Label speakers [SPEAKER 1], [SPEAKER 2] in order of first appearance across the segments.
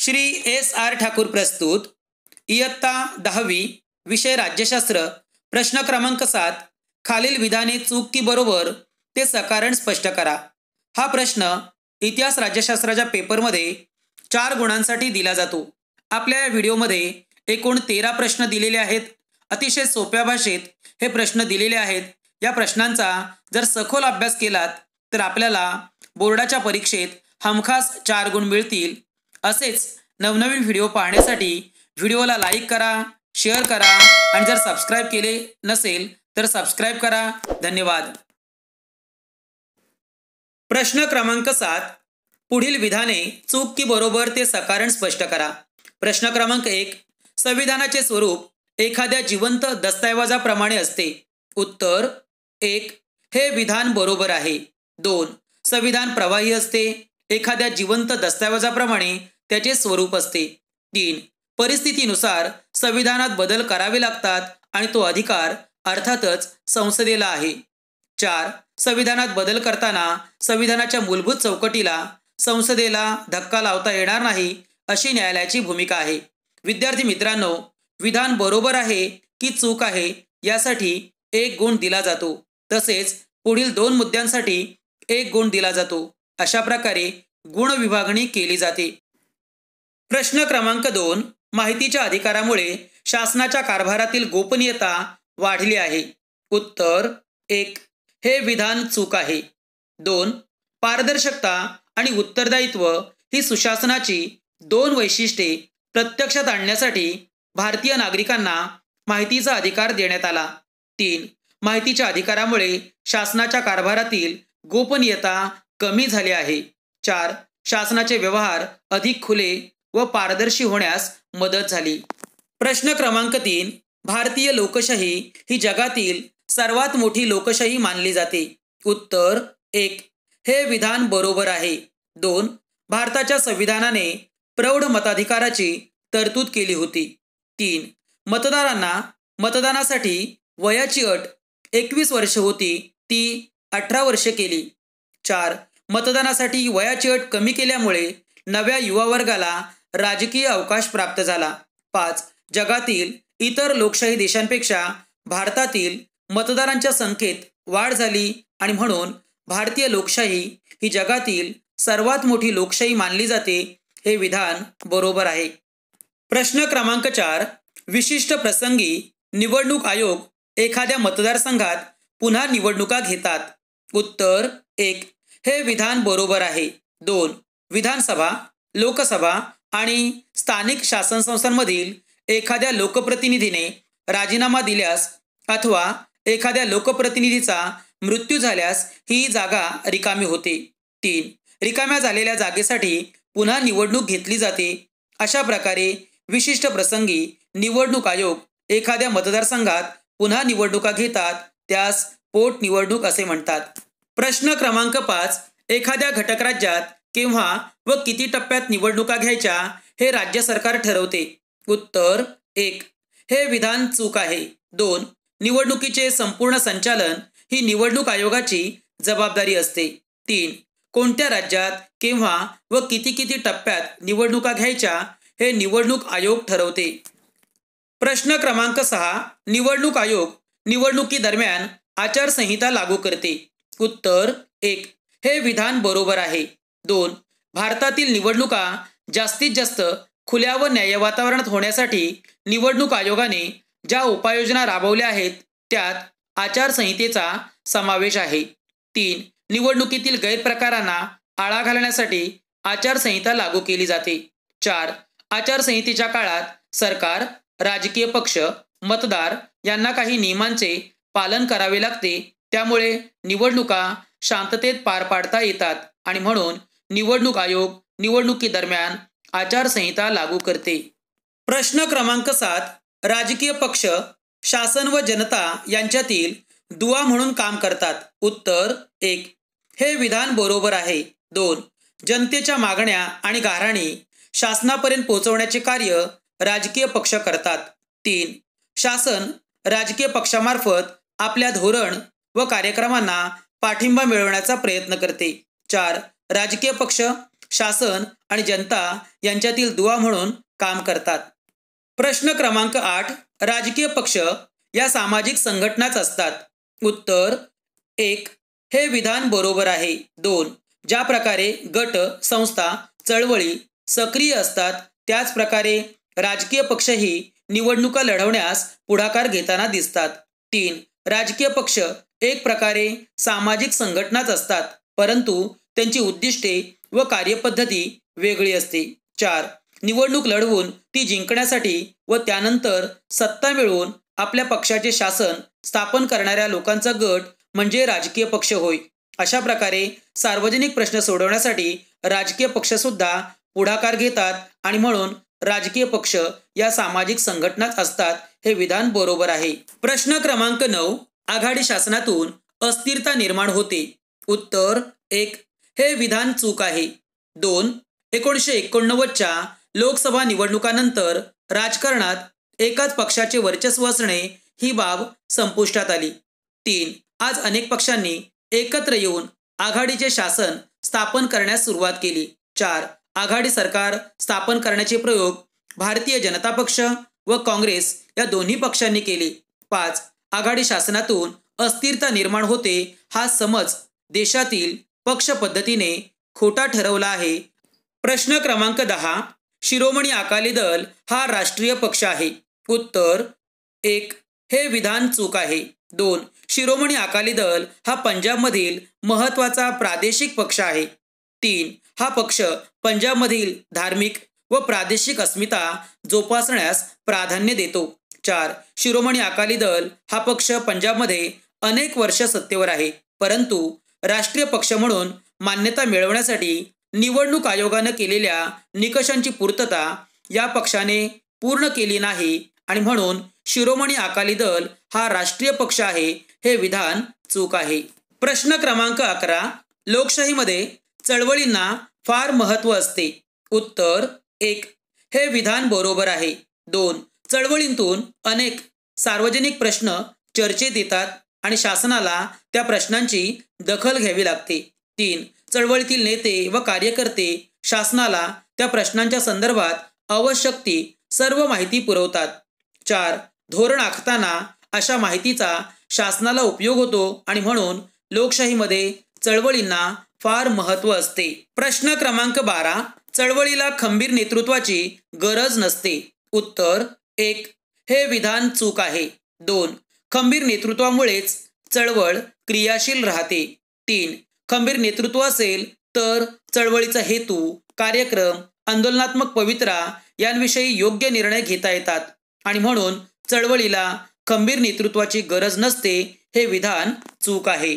[SPEAKER 1] Shri S R Thakur प्रस्तुत इयत्ता दहावी विषय राज्यशास्त्र प्रश्न क्रमांक सात खालील विधाने चूक की बरोबर ते सकारण स्पष्ट करा हा प्रश्न इतिहास राज्यशास्त्राच्या पेपरमध्ये चार गुणांसाठी दिला जातो आपल्या या व्हिडिओमध्ये एकूण तेरा प्रश्न दिलेले आहेत अतिशय सोप्या भाषेत हे प्रश्न दिलेले आहेत या प्रश्नांचा जर सखोल अभ्यास केलात तर आपल्याला बोर्डाच्या परीक्षेत हमखास चार गुण मिळतील असेच नवनवीन व्हिडिओ पाहण्यासाठी व्हिडिओला लाईक करा शेअर करा आणि जर सबस्क्राईब केले नसेल तर सबस्क्राईब करा धन्यवाद प्रश्न क्रमांक सात पुढील विधाने चूक की बरोबर ते सकारण स्पष्ट करा प्रश्न क्रमांक एक संविधानाचे स्वरूप एखाद्या जिवंत दस्तऐवजाप्रमाणे असते उत्तर एक हे विधान बरोबर आहे दोन संविधान प्रवाही असते एखाद्या जिवंत दस्तऐवजाप्रमाणे त्याचे स्वरूप असते तीन परिस्थितीनुसार संविधानात बदल करावे लागतात आणि तो अधिकार अर्थातच संसदेला आहे चार संविधानात बदल करताना संविधानाच्या मूलभूत चौकटीला संसदेला धक्का लावता येणार नाही अशी न्यायालयाची भूमिका आहे विद्यार्थी मित्रांनो विधान बरोबर आहे की चूक आहे यासाठी एक गुण दिला जातो तसेच पुढील दोन मुद्द्यांसाठी एक गुण दिला जातो अशा प्रकारे गुणविभागणी केली जाते प्रश्न क्रमांक दोन माहितीच्या अधिकारामुळे शासनाच्या कारभारातील गोपनीयता वाढली आहे उत्तर एक हे विधान चूक आहे दोन पारदर्शकता आणि उत्तरदायित्व ही सुशासनाची दोन वैशिष्ट्ये प्रत्यक्षात आणण्यासाठी भारतीय नागरिकांना माहितीचा अधिकार देण्यात आला तीन माहितीच्या अधिकारामुळे शासनाच्या कारभारातील गोपनीयता कमी झाले आहे चार शासनाचे व्यवहार अधिक खुले व पारदर्शी होण्यास मदत झाली प्रश्न क्रमांक तीन भारतीय लोकशाही ही जगातील सर्वात मोठी लोकशाही मानली जाते उत्तर एक हे विधान बरोबर आहे दोन भारताच्या संविधानाने प्रौढ मताधिकाराची तरतूद केली होती तीन मतदारांना मतदानासाठी वयाची अट एकवीस वर्ष होती ती अठरा वर्षे केली चार मतदानासाठी वयाची अट कमी केल्यामुळे नव्या युवा वर्गाला राजकीय अवकाश प्राप्त झाला पाच जगातील इतर लोकशाही देशांपेक्षा भारतातील मतदारांच्या संख्येत वाढ झाली आणि म्हणून भारतीय लोकशाही ही जगातील सर्वात मोठी लोकशाही मानली जाते हे विधान बरोबर आहे प्रश्न क्रमांक चार विशिष्ट प्रसंगी निवडणूक आयोग एखाद्या मतदारसंघात पुन्हा निवडणुका घेतात उत्तर एक हे विधान बरोबर आहे दोन विधानसभा लोकसभा आणि स्थानिक शासन संस्थांमधील एखाद्या लोकप्रतिनिधीने राजीनामा दिल्यास अथवा एखाद्या लोकप्रतिनिधीचा मृत्यू झाल्यास ही जागा रिकामी होते तीन रिकाम्या झालेल्या जागेसाठी पुन्हा निवडणूक घेतली जाते अशा प्रकारे विशिष्ट प्रसंगी निवडणूक आयोग एखाद्या मतदारसंघात पुन्हा निवडणुका घेतात त्यास पोटनिवडणूक असे म्हणतात प्रश्न क्रमांक पाच एखाद्या घटक राज्यात केव्हा व किती टप्प्यात निवडणुका घ्यायच्या हे राज्य सरकार ठरवते उत्तर एक हे विधान चूक आहे दोन निवडणुकीचे संपूर्ण संचालन ही निवडणूक आयोगाची जबाबदारी असते तीन कोणत्या राज्यात केव्हा व किती किती टप्प्यात निवडणुका घ्यायच्या हे निवडणूक आयोग ठरवते प्रश्न क्रमांक सहा निवडणूक आयोग निवडणुकीदरम्यान आचारसंहिता लागू करते उत्तर एक हे विधान बरोबर आहे दोन भारतातील निवडणुका जास्तीत जास्त खुल्या व न्याय वातावरणात होण्यासाठी निवडणूक आयोगाने ज्या उपाययोजना राबवल्या आहेत त्यात आचारसंहितेचा समावेश आहे तीन निवडणुकीतील गैरप्रकारांना आळा घालण्यासाठी आचारसंहिता लागू केली जाते चार आचारसंहितेच्या काळात सरकार राजकीय पक्ष मतदार यांना काही नियमांचे पालन करावे लागते त्यामुळे निवडणुका शांततेत पार पाडता येतात आणि म्हणून निवडणूक आयोग निवडणुकीदरम्यान आचारसंहिता लागू करते प्रश्न क्रमांक सात राजकीय पक्ष शासन व जनता यांच्यातील दुवा म्हणून काम करतात उत्तर एक हे विधान बरोबर आहे दोन जनतेच्या मागण्या आणि गाराणी शासनापर्यंत पोहोचवण्याचे कार्य राजकीय पक्ष करतात तीन शासन राजकीय पक्षामार्फत आपल्या धोरण व कार्यक्रमांना पाठिंबा मिळवण्याचा प्रयत्न करते चार राजकीय पक्ष शासन आणि जनता यांच्यातील दुवा म्हणून काम करतात प्रश्न क्रमांक आठ राजकीय पक्ष या सामाजिक संघटनाच असतात उत्तर एक हे विधान बरोबर आहे दोन ज्या प्रकारे गट संस्था चळवळी सक्रिय असतात त्याच प्रकारे राजकीय पक्षही निवडणुका लढवण्यास पुढाकार घेताना दिसतात तीन राजकीय पक्ष एक प्रकारे सामाजिक संघटनाच असतात परंतु त्यांची उद्दिष्टे व कार्यपद्धती वेगळी असते चार निवडणूक लढवून ती जिंकण्यासाठी व त्यानंतर सत्ता मिळवून आपल्या पक्षाचे शासन स्थापन करणाऱ्या लोकांचा गट म्हणजे राजकीय पक्ष होय अशा प्रकारे सार्वजनिक प्रश्न सोडवण्यासाठी राजकीय पक्ष सुद्धा पुढाकार घेतात आणि म्हणून राजकीय पक्ष या सामाजिक संघटनाच असतात हे विधान बरोबर आहे प्रश्न क्रमांक नऊ आघाडी शासनातून अस्थिरता निर्माण होते उत्तर एक हे विधान चूक आहे दोन एकोणीशे एकोणनव्वदच्या लोकसभा निवडणुकानंतर राजकारणात एकाच पक्षाचे वर्चस्व असणे ही बाब संपुष्टात आली तीन आज अनेक पक्षांनी एकत्र येऊन आघाडीचे शासन स्थापन करण्यास सुरुवात केली चार आघाडी सरकार स्थापन करण्याचे प्रयोग भारतीय जनता पक्ष व काँग्रेस या दोन्ही पक्षांनी केले पाच आघाडी शासनातून अस्थिरता निर्माण होते हा समज देशातील पक्ष पद्धतीने खोटा ठरवला आहे प्रश्न क्रमांक दहा शिरोमणी अकाली दल हा राष्ट्रीय पक्ष आहे उत्तर एक हे विधान चूक आहे दोन शिरोमणी अकाली दल हा पंजाबमधील महत्त्वाचा प्रादेशिक पक्ष आहे तीन हा पक्ष पंजाबमधील धार्मिक व प्रादेशिक अस्मिता जोपासण्यास प्राधान्य देतो चार शिरोमणी अकाली दल हा पक्ष पंजाबमध्ये अनेक वर्ष सत्तेवर आहे परंतु राष्ट्रीय पक्ष म्हणून मान्यता मिळवण्यासाठी निवडणूक आयोगानं केलेल्या निकषांची पूर्तता या पक्षाने पूर्ण केली नाही आणि म्हणून शिरोमणी अकाली दल हा राष्ट्रीय पक्ष आहे हे विधान चूक आहे प्रश्न क्रमांक अकरा लोकशाहीमध्ये चळवळींना फार महत्त्व असते उत्तर एक हे विधान बरोबर आहे दोन चळवळींतून अनेक सार्वजनिक प्रश्न चर्चेत येतात आणि शासनाला त्या प्रश्नांची दखल घ्यावी लागते तीन चळवळीतील नेते व कार्यकर्ते शासनाला त्या प्रश्नांच्या संदर्भात आवश्यक ती सर्व माहिती पुरवतात चार धोरण आखताना अशा माहितीचा शासनाला उपयोग होतो आणि म्हणून लोकशाहीमध्ये चळवळींना फार महत्त्व असते प्रश्न क्रमांक बारा चळवळीला खंबीर नेतृत्वाची गरज नसते उत्तर एक हे विधान चूक आहे दोन खंबीर नेतृत्वामुळेच चळवळ क्रियाशील राहते तीन खंबीर नेतृत्व असेल तर चळवळीचा हेतू कार्यक्रम आंदोलनात्मक पवित्रा यांविषयी योग्य निर्णय घेता येतात आणि म्हणून चळवळीला खंबीर नेतृत्वाची गरज नसते हे विधान चूक आहे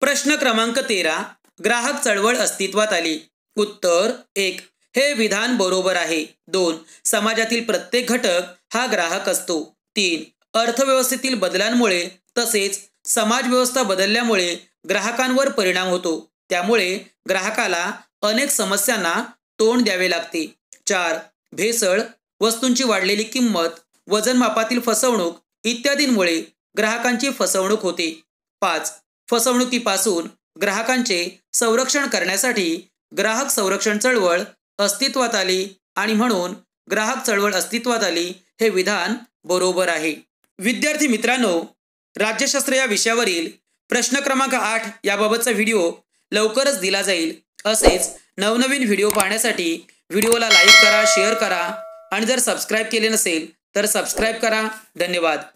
[SPEAKER 1] प्रश्न क्रमांक तेरा ग्राहक चळवळ अस्तित्वात आली उत्तर एक हे विधान बरोबर आहे दोन समाजातील प्रत्येक घटक हा ग्राहक असतो तीन अर्थव्यवस्थेतील बदलांमुळे तसेच समाजव्यवस्था बदलल्यामुळे ग्राहकांवर परिणाम होतो त्यामुळे ग्राहकाला अनेक समस्यांना तोंड द्यावे लागते चार भेसळ वस्तूंची वाढलेली किंमत वजनमापातील फसवणूक इत्यादींमुळे ग्राहकांची फसवणूक होते पाच फसवणुकीपासून ग्राहकांचे संरक्षण करण्यासाठी ग्राहक संरक्षण चळवळ अस्तित्वात आली आणि म्हणून ग्राहक चळवळ अस्तित्वात आली हे विधान बरोबर आहे विद्यार्थी मित्रांनो राज्यशास्त्र या विषयावरील प्रश्न क्रमांक आठ याबाबतचा व्हिडिओ लवकरच दिला जाईल असेच नवनवीन व्हिडिओ पाहण्यासाठी व्हिडिओला लाईक करा शेअर करा आणि जर सबस्क्राईब केले नसेल तर सबस्क्राईब करा धन्यवाद